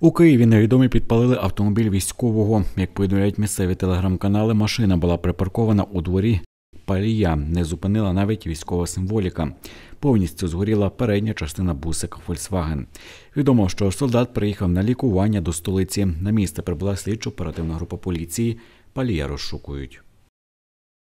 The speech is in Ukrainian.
У Києві невідомі підпалили автомобіль військового. Як повідомляють місцеві телеграм-канали, машина була припаркована у дворі. Палія не зупинила навіть військова символіка. Повністю згоріла передня частина бусика Volkswagen. Відомо, що солдат приїхав на лікування до столиці. На місце прибула слідчо оперативна група поліції. Палія розшукують.